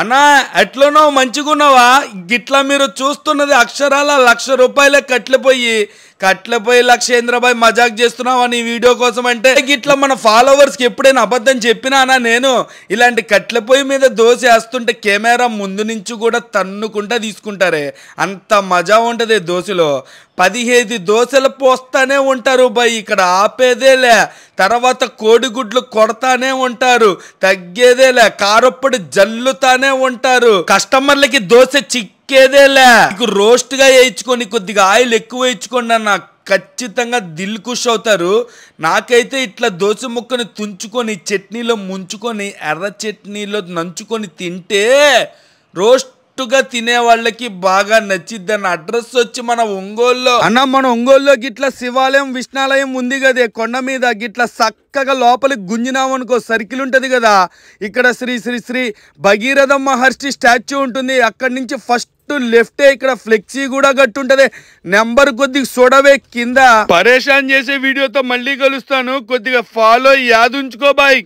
అన్నా ఎట్లనో మంచిగున్నావా గిట్లా మీరు చూస్తున్నది అక్షరాల లక్ష రూపాయలే కట్లిపోయి కట్లపోయి లక్షేంద్రబాయ్ మజాక్ చేస్తున్నావు అని వీడియో కోసం అంటే ఇట్లా మన ఫాలోవర్స్కి ఎప్పుడైనా అబద్ధం చెప్పినానా నేను ఇలాంటి కట్లపోయి మీద దోశ వేస్తుంటే కెమెరా ముందు నుంచి కూడా తన్నుకుంటా తీసుకుంటారే అంత మజా ఉంటుంది దోశలో పదిహేను దోశలు పోస్తానే ఉంటారు బాయ్ ఇక్కడ లే తర్వాత కోడిగుడ్లు కొడతానే ఉంటారు తగ్గేదేలే కారొప్పటి జల్లుతానే ఉంటారు కస్టమర్లకి దోశ చిక్ సిక్కేదేలే నీకు రోస్ట్ గా వేయించుకొని కొద్దిగా ఆయిల్ ఎక్కువ వేయించుకోండి అన్న ఖచ్చితంగా దిల్ కుష్ అవుతారు నాకైతే ఇట్లా దోశ ముక్కని తుంచుకొని చట్నీలో ముంచుకొని ఎర్ర చట్నీలో నంచుకొని తింటే రోస్ట్ తినే వాళ్ళకి బాగా నచ్చిద్ది అన్న అడ్రస్ వచ్చి మన ఒంగోల్లో అన్న మన ఒంగోల్లో గిట్ల శివాలయం విష్ణాలయం ఉంది కదే కొండ మీద గిట్ల చక్కగా లోపలికి గుంజినామనుకో సర్కిల్ ఉంటది కదా ఇక్కడ శ్రీ శ్రీ శ్రీ భగీరథ మహర్షి స్టాచ్యూ ఉంటుంది అక్కడి నుంచి ఫస్ట్ లెఫ్ట్ లెఫ్ట్ ఇక్కడ ఫ్లెక్సీ కూడా గట్టుంటది నెంబర్ కొద్దిగా చూడవే కింద పరేషాన్ చేసే వీడియోతో మళ్ళీ కలుస్తాను కొద్దిగా ఫాలో యాదుంచుకో బాయ్